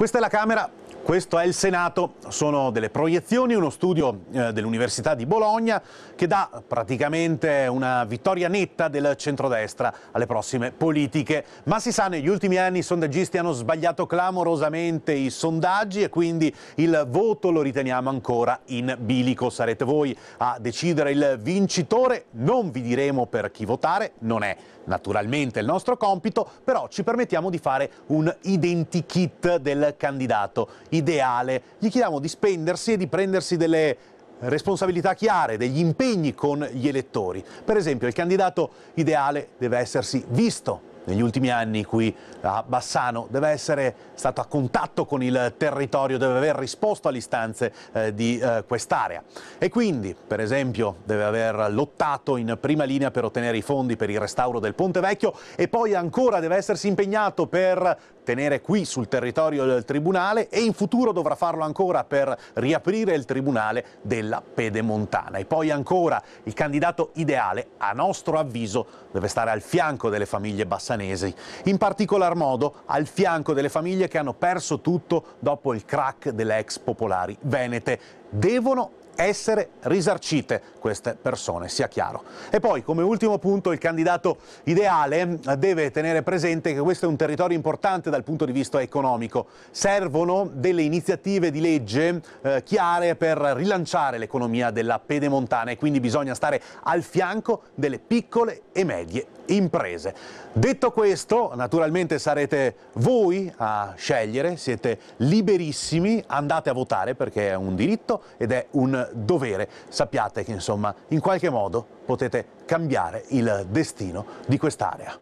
Questa è la camera questo è il Senato, sono delle proiezioni, uno studio eh, dell'Università di Bologna che dà praticamente una vittoria netta del centrodestra alle prossime politiche. Ma si sa, negli ultimi anni i sondaggisti hanno sbagliato clamorosamente i sondaggi e quindi il voto lo riteniamo ancora in bilico. Sarete voi a decidere il vincitore, non vi diremo per chi votare, non è naturalmente il nostro compito, però ci permettiamo di fare un identikit del candidato ideale. Gli chiediamo di spendersi e di prendersi delle responsabilità chiare, degli impegni con gli elettori. Per esempio, il candidato ideale deve essersi visto negli ultimi anni qui a Bassano, deve essere stato a contatto con il territorio, deve aver risposto alle istanze eh, di eh, quest'area e quindi per esempio deve aver lottato in prima linea per ottenere i fondi per il restauro del Ponte Vecchio e poi ancora deve essersi impegnato per tenere qui sul territorio del Tribunale e in futuro dovrà farlo ancora per riaprire il Tribunale della Pedemontana. E poi ancora il candidato ideale, a nostro avviso, deve stare al fianco delle famiglie bassanesi, in particolar modo al fianco delle famiglie che hanno perso tutto dopo il crack delle ex popolari venete. Devono essere risarcite queste persone, sia chiaro. E poi, come ultimo punto, il candidato ideale deve tenere presente che questo è un territorio importante dal punto di vista economico. Servono delle iniziative di legge eh, chiare per rilanciare l'economia della pedemontana e quindi bisogna stare al fianco delle piccole e medie imprese. Detto questo, naturalmente sarete voi a scegliere, siete liberissimi, andate a votare perché è un diritto ed è un dovere. Sappiate che insomma in qualche modo potete cambiare il destino di quest'area.